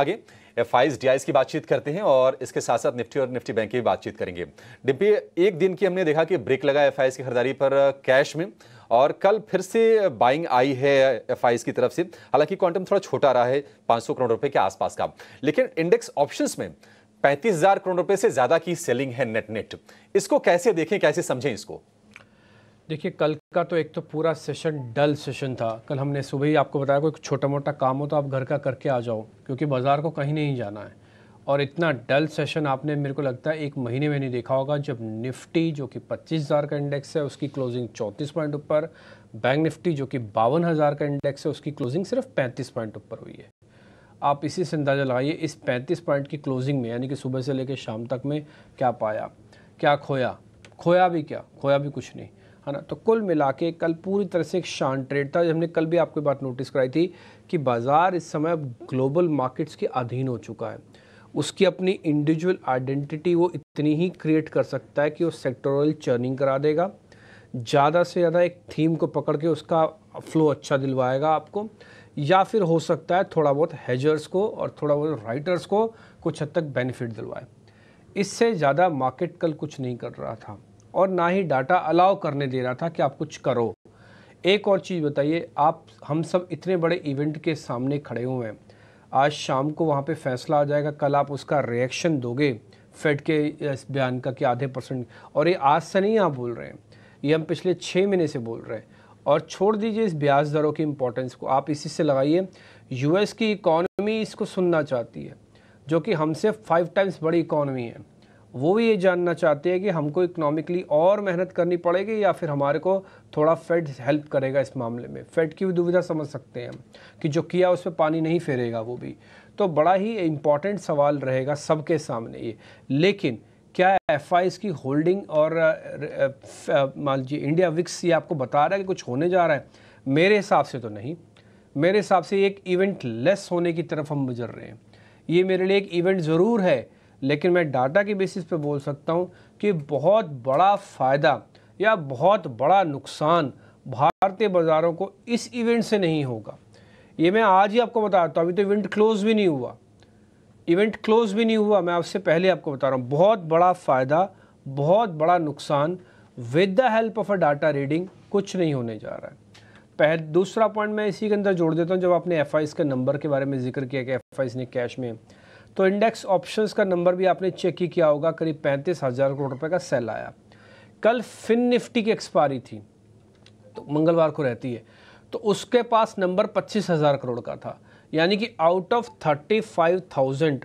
आगे F I की बातचीत करते हैं और इसके साथ साथ निफ्टी और निफ्टी बैंक की भी बातचीत करेंगे डिब्बी एक दिन की हमने देखा कि ब्रेक लगा एफ की खरीदारी पर कैश में और कल फिर से बाइंग आई है एफ की तरफ से हालांकि क्वांटम थोड़ा छोटा रहा है 500 करोड़ रुपए के आसपास का लेकिन इंडेक्स ऑप्शन में पैंतीस करोड़ रुपए से ज्यादा की सेलिंग है नेट नेट इसको कैसे देखें कैसे समझें इसको देखिए कल का तो एक तो पूरा सेशन डल सेशन था कल हमने सुबह ही आपको बताया कोई छोटा मोटा काम हो तो आप घर का करके आ जाओ क्योंकि बाज़ार को कहीं नहीं जाना है और इतना डल सेशन आपने मेरे को लगता है एक महीने में नहीं देखा होगा जब निफ्टी जो कि पच्चीस हज़ार का इंडेक्स है उसकी क्लोजिंग चौंतीस पॉइंट ऊपर बैंक निफ्टी जो कि बावन हज़ार का इंडेक्स है उसकी क्लोजिंग सिर्फ पैंतीस पॉइंट ऊपर हुई है आप इसी से अंदाज़ा लगाइए इस पैंतीस पॉइंट की क्लोजिंग में यानी कि सुबह से लेकर शाम तक में क्या पाया क्या खोया खोया भी क्या खोया भी कुछ नहीं है ना तो कुल मिला के कल पूरी तरह से एक शांत ट्रेड था हमने कल भी आपको बात नोटिस कराई थी कि बाज़ार इस समय अब ग्लोबल मार्केट्स के अधीन हो चुका है उसकी अपनी इंडिविजुअल आइडेंटिटी वो इतनी ही क्रिएट कर सकता है कि वो सेक्टोरल चर्निंग करा देगा ज़्यादा से ज़्यादा एक थीम को पकड़ के उसका फ्लो अच्छा दिलवाएगा आपको या फिर हो सकता है थोड़ा बहुत हैजर्स को और थोड़ा बहुत राइटर्स को कुछ हद तक बेनिफिट दिलवाए इससे ज़्यादा मार्केट कल कुछ नहीं कर रहा था और ना ही डाटा अलाउ करने दे रहा था कि आप कुछ करो एक और चीज़ बताइए आप हम सब इतने बड़े इवेंट के सामने खड़े हुए हैं आज शाम को वहाँ पे फैसला आ जाएगा कल आप उसका रिएक्शन दोगे फेड के इस बयान का कि आधे परसेंट और ये आज से नहीं आप बोल रहे हैं ये हम पिछले छः महीने से बोल रहे हैं और छोड़ दीजिए इस ब्याज दरों की इम्पोर्टेंस को आप इसी से लगाइए यूएस की इकॉनमी इसको सुनना चाहती है जो कि हमसे फाइव टाइम्स बड़ी इकॉनमी है वो भी ये जानना चाहते हैं कि हमको इकोनॉमिकली और मेहनत करनी पड़ेगी या फिर हमारे को थोड़ा फेड हेल्प करेगा इस मामले में फेड की भी दुविधा समझ सकते हैं हम कि जो किया उस पर पानी नहीं फेरेगा वो भी तो बड़ा ही इम्पॉर्टेंट सवाल रहेगा सबके सामने ये लेकिन क्या एफ की होल्डिंग और मान लीजिए इंडिया विक्स ये आपको बता रहा है कि कुछ होने जा रहा है मेरे हिसाब से तो नहीं मेरे हिसाब से एक इवेंट लेस होने की तरफ हम गुजर रहे हैं ये मेरे लिए एक इवेंट ज़रूर है लेकिन मैं डाटा के बेसिस पे बोल सकता हूँ कि बहुत बड़ा फ़ायदा या बहुत बड़ा नुकसान भारतीय बाज़ारों को इस इवेंट से नहीं होगा ये मैं आज ही आपको बता रहा अभी तो इवेंट क्लोज़ भी नहीं हुआ इवेंट क्लोज़ भी नहीं हुआ मैं आपसे पहले आपको बता रहा हूँ बहुत बड़ा फ़ायदा बहुत बड़ा नुकसान with the help of a data reading कुछ नहीं होने जा रहा है पह दूसरा पॉइंट मैं इसी के अंदर जोड़ देता हूँ जब आपने एफ का नंबर के बारे में जिक्र किया कि एफ ने कैश में तो इंडेक्स ऑप्शंस का नंबर भी आपने चेक ही किया होगा करीब पैंतीस हज़ार करोड़ रुपए का सेल आया कल फिन निफ्टी की एक्सपायरी थी तो मंगलवार को रहती है तो उसके पास नंबर पच्चीस हज़ार करोड़ का था यानी कि out of thirty five thousand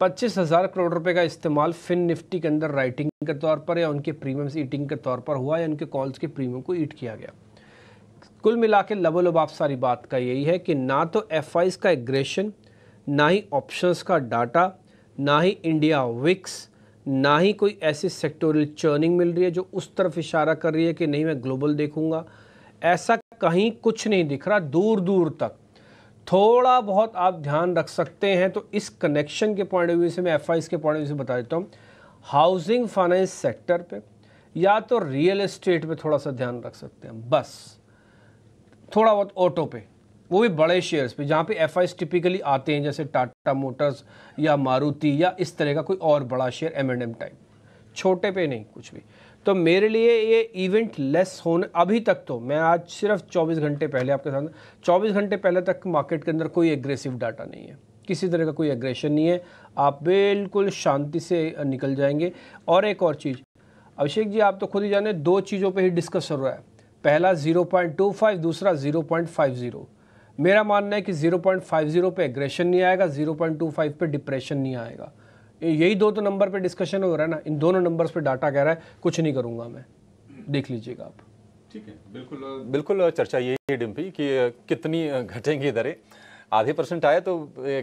पच्चीस हज़ार करोड़ रुपए का इस्तेमाल फिन निफ्टी के अंदर राइटिंग के तौर पर या उनके प्रीमियम्स ईटिंग के तौर पर हुआ या उनके कॉल्स के प्रीमियम को ईट किया गया कुल मिला के लबोलबाफ सारी बात का यही है कि ना तो एफ का एग्रेशन ना ही ऑप्शंस का डाटा ना ही इंडिया विक्स ना ही कोई ऐसी सेक्टोरियल चर्निंग मिल रही है जो उस तरफ इशारा कर रही है कि नहीं मैं ग्लोबल देखूंगा ऐसा कहीं कुछ नहीं दिख रहा दूर दूर तक थोड़ा बहुत आप ध्यान रख सकते हैं तो इस कनेक्शन के पॉइंट ऑफ व्यू से मैं एफ के पॉइंट ऑफ व्यू से बता देता हूँ हाउसिंग फाइनेंस सेक्टर पर या तो रियल इस्टेट पर थोड़ा सा ध्यान रख सकते हैं बस थोड़ा बहुत ऑटो पे वो भी बड़े शेयर्स पे जहाँ पे एफ टिपिकली आते हैं जैसे टाटा मोटर्स या मारुति या इस तरह का कोई और बड़ा share M and M type छोटे पे नहीं कुछ भी तो मेरे लिए ये इवेंट लेस होने अभी तक तो मैं आज सिर्फ 24 घंटे पहले आपके साथ 24 घंटे पहले तक मार्केट के अंदर कोई एग्रेसिव डाटा नहीं है किसी तरह का कोई एग्रेशन नहीं है आप बिल्कुल शांति से निकल जाएंगे और एक और चीज़ अभिषेक जी आप तो खुद ही जाने दो चीज़ों पर ही डिस्कस हो रहा है पहला 0.25 दूसरा 0.50 मेरा मानना है कि 0.50 पे एग्रेशन नहीं आएगा 0.25 पे डिप्रेशन नहीं आएगा यही दो तो नंबर पे डिस्कशन हो रहा है ना इन दोनों नंबर्स पे डाटा कह रहा है कुछ नहीं करूँगा मैं देख लीजिएगा आप ठीक है बिल्कुल बिल्कुल चर्चा यही है डिम्पी कि कितनी घटेंगी दरें आधे परसेंट आया तो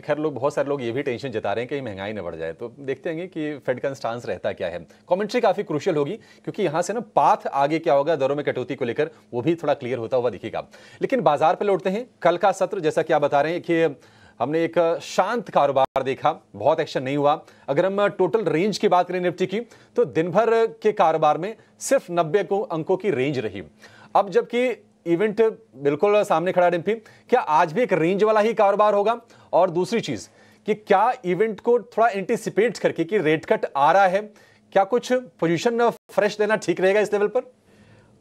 खैर लोग बहुत सारे लोग ये भी टेंशन जता रहे हैं कि महंगाई न बढ़ जाए तो देखते हैं कि फेड का स्टांस रहता क्या है कॉमेंट्री काफ़ी क्रूशल होगी क्योंकि यहाँ से ना पाथ आगे क्या होगा दरों में कटौती को लेकर वो भी थोड़ा क्लियर होता हुआ दिखेगा लेकिन बाजार पर लौटते हैं कल का सत्र जैसा कि आप बता रहे हैं कि हमने एक शांत कारोबार देखा बहुत एक्शन नहीं हुआ अगर हम टोटल रेंज की बात करें निफ्टी की तो दिन भर के कारोबार में सिर्फ नब्बे को अंकों की रेंज रही अब जबकि इवेंट बिल्कुल सामने खड़ा डिम्पी क्या आज भी एक रेंज वाला ही कारोबार होगा और दूसरी चीज कि क्या इवेंट को थोड़ा एंटिसिपेट करके कि रेट कट आ रहा है क्या कुछ पोजीशन फ्रेश देना ठीक रहेगा इस लेवल पर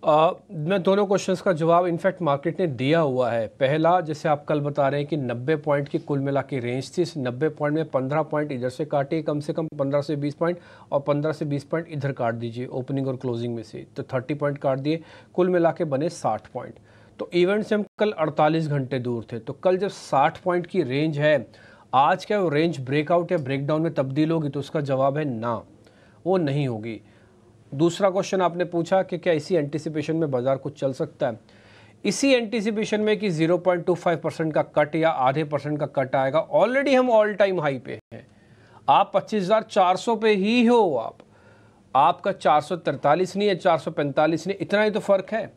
आ, मैं दोनों क्वेश्चंस का जवाब इनफैक्ट मार्केट ने दिया हुआ है पहला जैसे आप कल बता रहे हैं कि 90 पॉइंट की कुल मिला के रेंज थी इस नब्बे पॉइंट में 15 पॉइंट इधर से काटिए कम से कम 15 से 20 पॉइंट और 15 से 20 पॉइंट इधर काट दीजिए ओपनिंग और क्लोजिंग में से तो 30 पॉइंट काट दिए कुल मिला के बने साठ पॉइंट तो इवेंट से हम कल अड़तालीस घंटे दूर थे तो कल जब साठ पॉइंट की रेंज है आज क्या वो रेंज ब्रेकआउट या ब्रेकडाउन में तब्दील होगी तो उसका जवाब है ना वो नहीं होगी दूसरा क्वेश्चन आपने पूछा कि क्या इसी एंटिसिपेशन में बाजार कुछ चल सकता है इसी एंटिसिपेशन में कि 0.25 परसेंट का कट या आधे परसेंट का कट आएगा ऑलरेडी हम ऑल टाइम हाई पे हैं आप 25,400 पे ही हो आप आपका 443 नहीं है 445 नहीं इतना ही तो फ़र्क है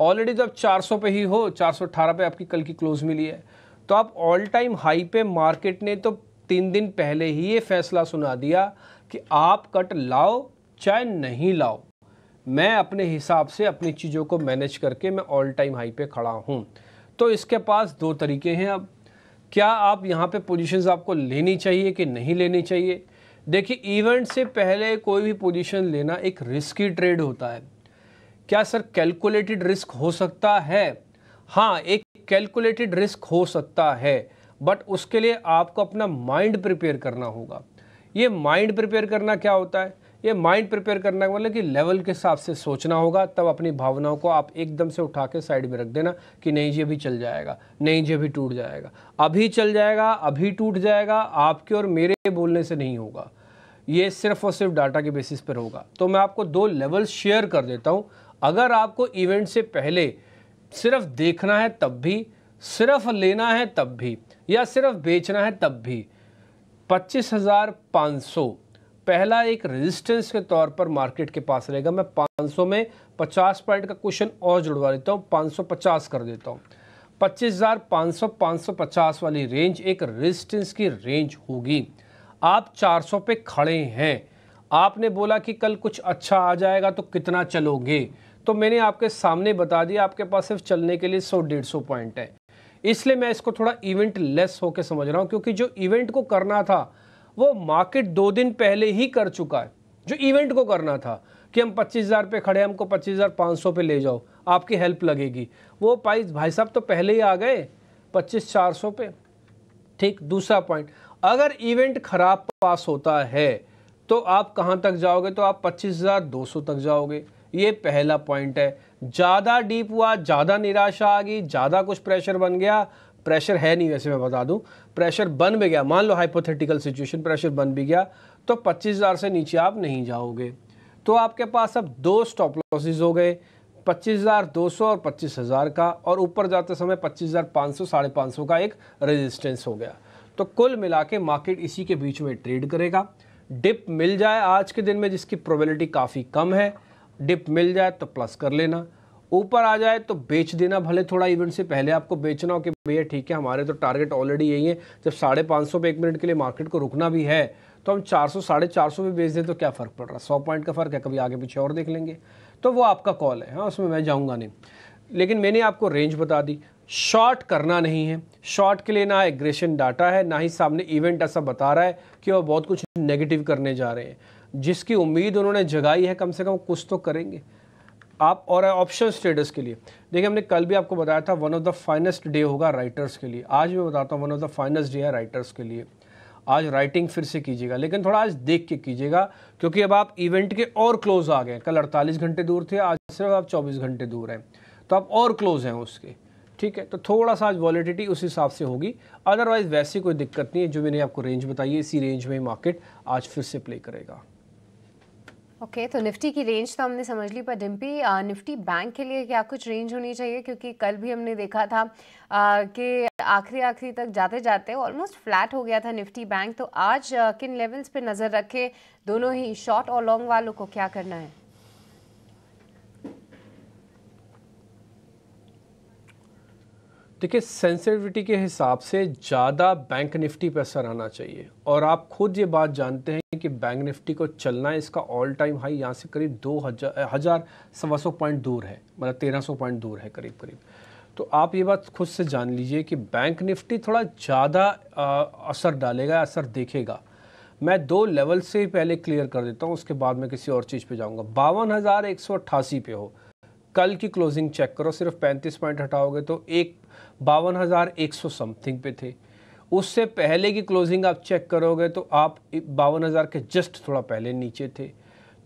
ऑलरेडी जब 400 पे ही हो 418 पे आपकी कल की क्लोज मिली है तो आप ऑल टाइम हाई पे मार्केट ने तो तीन दिन पहले ही ये फैसला सुना दिया कि आप कट लाओ चाहे नहीं लाओ मैं अपने हिसाब से अपनी चीज़ों को मैनेज करके मैं ऑल टाइम हाई पे खड़ा हूँ तो इसके पास दो तरीके हैं अब क्या आप यहाँ पे पोजीशंस आपको लेनी चाहिए कि नहीं लेनी चाहिए देखिए इवेंट से पहले कोई भी पोजीशन लेना एक रिस्की ट्रेड होता है क्या सर कैलकुलेटेड रिस्क हो सकता है हाँ एक कैलकुलेटेड रिस्क हो सकता है बट उसके लिए आपको अपना माइंड प्रिपेयर करना होगा ये माइंड प्रिपेयर करना क्या होता है ये माइंड प्रिपेयर करना मतलब कि लेवल के हिसाब से सोचना होगा तब अपनी भावनाओं को आप एकदम से उठा के साइड में रख देना कि नहीं जी अभी चल जाएगा नहीं जी अभी टूट जाएगा अभी चल जाएगा अभी टूट जाएगा आपके और मेरे बोलने से नहीं होगा ये सिर्फ और सिर्फ डाटा के बेसिस पर होगा तो मैं आपको दो लेवल शेयर कर देता हूँ अगर आपको इवेंट से पहले सिर्फ देखना है तब भी सिर्फ लेना है तब भी या सिर्फ बेचना है तब भी पच्चीस हज़ार पाँच सौ पहला एक रेजिस्टेंस के तौर पर मार्केट के पास रहेगा मैं 500 में 50 पॉइंट का क्वेश्चन और जुड़वा देता हूँ 550 कर देता हूँ 25,500 550 वाली रेंज एक रेजिस्टेंस की रेंज होगी आप 400 पे खड़े हैं आपने बोला कि कल कुछ अच्छा आ जाएगा तो कितना चलोगे तो मैंने आपके सामने बता दिया आपके पास सिर्फ चलने के लिए सौ डेढ़ पॉइंट है इसलिए मैं इसको थोड़ा इवेंट लेस होकर समझ रहा हूँ क्योंकि जो इवेंट को करना था वो मार्केट दो दिन पहले ही कर चुका है जो इवेंट को करना था कि हम पच्चीस हज़ार पे खड़े हमको पच्चीस हज़ार सौ पे ले जाओ आपकी हेल्प लगेगी वो पाइस भाई साहब तो पहले ही आ गए पच्चीस चार सौ पे ठीक दूसरा पॉइंट अगर इवेंट ख़राब पास होता है तो आप कहाँ तक जाओगे तो आप पच्चीस हज़ार दो तक जाओगे ये पहला पॉइंट है ज़्यादा डीप हुआ ज़्यादा निराशा आ गई ज़्यादा कुछ प्रेशर बन गया प्रेशर है नहीं वैसे मैं बता दूं प्रेशर बन भी गया मान लो हाइपोथेटिकल सिचुएशन प्रेशर बन भी गया तो 25,000 से नीचे आप नहीं जाओगे तो आपके पास अब दो स्टॉप लॉसेज हो गए 25,200 और 25,000 का और ऊपर जाते समय 25,500 साढ़े पाँच का एक रेजिस्टेंस हो गया तो कुल मिला के मार्केट इसी के बीच में ट्रेड करेगा डिप मिल जाए आज के दिन में जिसकी प्रोबेबिलिटी काफ़ी कम है डिप मिल जाए तो प्लस कर लेना ऊपर आ जाए तो बेच देना भले थोड़ा इवेंट से पहले आपको बेचना हो कि भैया ठीक है हमारे तो टारगेट ऑलरेडी यही है जब साढ़े पाँच सौ पे एक मिनट के लिए मार्केट को रुकना भी है तो हम चार सौ साढ़े चार सौ में बेच दें तो क्या फ़र्क पड़ रहा है सौ पॉइंट का फ़र्क है कभी आगे पीछे और देख लेंगे तो वो आपका कॉल है हाँ उसमें मैं जाऊँगा नहीं लेकिन मैंने आपको रेंज बता दी शॉर्ट करना नहीं है शॉर्ट के लिए ना एग्रेशन डाटा है ना ही सामने इवेंट ऐसा बता रहा है कि वह बहुत कुछ नेगेटिव करने जा रहे हैं जिसकी उम्मीद उन्होंने जगाई है कम से कम कुछ तो करेंगे आप और ऑप्शन ट्रेडर्स के लिए देखिए हमने कल भी आपको बताया था one of the finest day होगा राइटर्स के लिए आज मैं बताता हूँ one of the finest day है राइटर्स के लिए आज राइटिंग फिर से कीजिएगा लेकिन थोड़ा आज देख के कीजिएगा क्योंकि अब आप इवेंट के और क्लोज आ गए कल 48 घंटे दूर थे आज सिर्फ आप 24 घंटे दूर हैं तो आप और क्लोज हैं उसके ठीक है तो थोड़ा सा आज वॉलिडिटी उस हिसाब से होगी अदरवाइज़ वैसी कोई दिक्कत नहीं है जो मैंने आपको रेंज बताई है इसी रेंज में मार्केट आज फिर से प्ले करेगा ओके okay, तो निफ्टी की रेंज तो हमने समझ ली पर डिम्पी निफ्टी बैंक के लिए क्या कुछ रेंज होनी चाहिए क्योंकि कल भी हमने देखा था आ, कि आखिरी आखिरी तक जाते जाते ऑलमोस्ट फ्लैट हो गया था निफ्टी बैंक तो आज आ, किन लेवल्स पे नज़र रखे दोनों ही शॉर्ट और लॉन्ग वालों को क्या करना है देखिए सेंसिटिविटी के हिसाब से ज़्यादा बैंक निफ्टी पर असर आना चाहिए और आप खुद ये बात जानते हैं कि बैंक निफ्टी को चलना है इसका ऑल टाइम हाई यहाँ से करीब दो हज़ार हज़ार सवा सौ पॉइंट दूर है मतलब तेरह सौ पॉइंट दूर है करीब करीब तो आप ये बात खुद से जान लीजिए कि बैंक निफ्टी थोड़ा ज़्यादा असर डालेगा असर देखेगा मैं दो लेवल से पहले क्लियर कर देता हूँ उसके बाद मैं किसी और चीज़ पे जाऊँगा बावन हज़ार एक सौ अट्ठासी पे हो कल की क्लोजिंग चेक करो सिर्फ पैंतीस पॉइंट हटाओगे तो एक बावन हज़ार एक सौ समथिंग पे थे उससे पहले की क्लोजिंग आप चेक करोगे तो आप बावन हज़ार के जस्ट थोड़ा पहले नीचे थे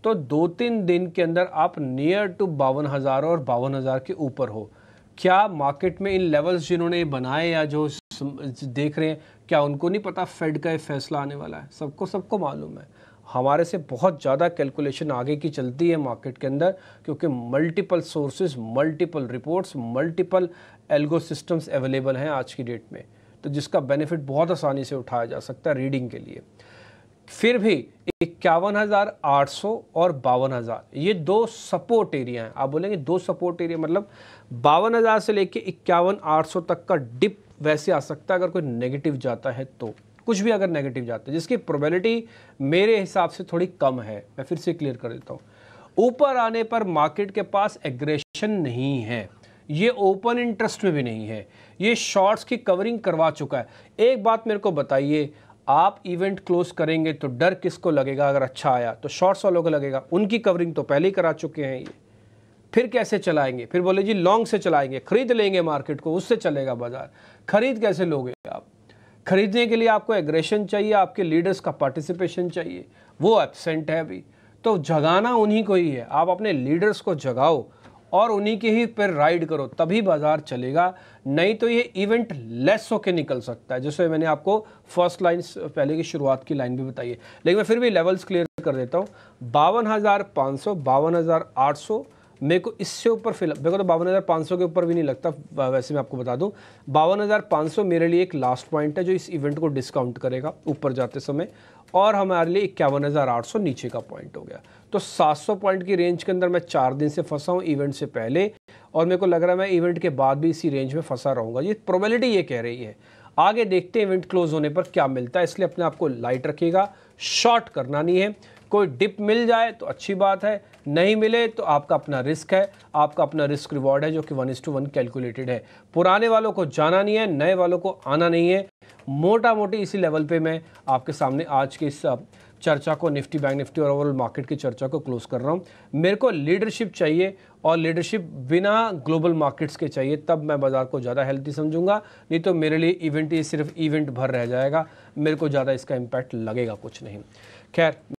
तो दो तीन दिन के अंदर आप नियर टू बावन हज़ार और बावन हज़ार के ऊपर हो क्या मार्केट में इन लेवल्स जिन्होंने बनाए या जो देख रहे हैं क्या उनको नहीं पता फेड का ये फैसला आने वाला है सबको सबको मालूम है हमारे से बहुत ज़्यादा कैलकुलेशन आगे की चलती है मार्केट के अंदर क्योंकि multiple sources multiple reports multiple algo systems available हैं आज की डेट में तो जिसका बेनिफिट बहुत आसानी से उठाया जा सकता है रीडिंग के लिए फिर भी इक्यावन हज़ार आठ सौ और बावन हज़ार ये दो सपोर्ट एरिया हैं आप बोलेंगे दो सपोर्ट एरिया मतलब बावन हज़ार से लेके इक्यावन आठ सौ तक का डिप वैसे आ सकता है अगर कोई नेगेटिव जाता है तो कुछ भी अगर नेगेटिव जाता है जिसकी प्रोबेबिलिटी मेरे हिसाब से थोड़ी कम है मैं फिर से क्लियर कर देता हूँ ऊपर आने पर मार्केट के पास एग्रेशन नहीं है ये ओपन इंटरेस्ट में भी नहीं है ये शॉर्ट्स की कवरिंग करवा चुका है एक बात मेरे को बताइए आप इवेंट क्लोज करेंगे तो डर किसको लगेगा अगर अच्छा आया तो शॉर्ट्स वालों को लगेगा उनकी कवरिंग तो पहले ही करा चुके हैं ये फिर कैसे चलाएंगे फिर बोले जी लॉन्ग से चलाएंगे खरीद लेंगे मार्केट को उससे चलेगा बाजार खरीद कैसे लोगे आप खरीदने के लिए आपको एग्रेशन चाहिए आपके लीडर्स का पार्टिसिपेशन चाहिए वो एबसेंट है अभी तो जगाना उन्हीं को ही है आप अपने लीडर्स को जगाओ और उन्हीं के ही पर राइड करो तभी बाज़ार चलेगा नहीं तो ये इवेंट लेस होके निकल सकता है जैसे मैंने आपको फर्स्ट लाइन पहले की शुरुआत की लाइन भी बताई है लेकिन मैं फिर भी लेवल्स क्लियर कर देता हूँ बावन हज़ार पाँच सौ बावन हज़ार आठ सौ मेरे को इससे ऊपर फिल मेरे को तो बावन हज़ार पाँच सौ के ऊपर भी नहीं लगता वैसे मैं आपको बता दूं बावन हज़ार पाँच सौ मेरे लिए एक लास्ट पॉइंट है जो इस इवेंट को डिस्काउंट करेगा ऊपर जाते समय और हमारे लिए इक्यावन हज़ार आठ सौ नीचे का पॉइंट हो गया तो 700 पॉइंट की रेंज के अंदर मैं चार दिन से फंसा हूँ इवेंट से पहले और मेरे को लग रहा है मैं इवेंट के बाद भी इसी रेंज में फंसा रहूँगा ये प्रोबेबिलिटी ये कह रही है आगे देखते हैं इवेंट क्लोज होने पर क्या मिलता है इसलिए अपने आप को लाइट रखिएगा शॉर्ट करना नहीं है कोई डिप मिल जाए तो अच्छी बात है नहीं मिले तो आपका अपना रिस्क है आपका अपना रिस्क रिवॉर्ड है जो कि one is to one calculated है पुराने वालों को जाना नहीं है नए वालों को आना नहीं है मोटा मोटी इसी लेवल पे मैं आपके सामने आज की इस चर्चा को निफ्टी बैंक निफ्टी और ओवरऑल मार्केट की चर्चा को क्लोज कर रहा हूँ मेरे को लीडरशिप चाहिए और लीडरशिप बिना ग्लोबल मार्केट्स के चाहिए तब मैं बाज़ार को ज़्यादा हेल्थी समझूंगा नहीं तो मेरे लिए इवेंट ही सिर्फ इवेंट भर रह जाएगा मेरे को ज़्यादा इसका इम्पैक्ट लगेगा कुछ नहीं खैर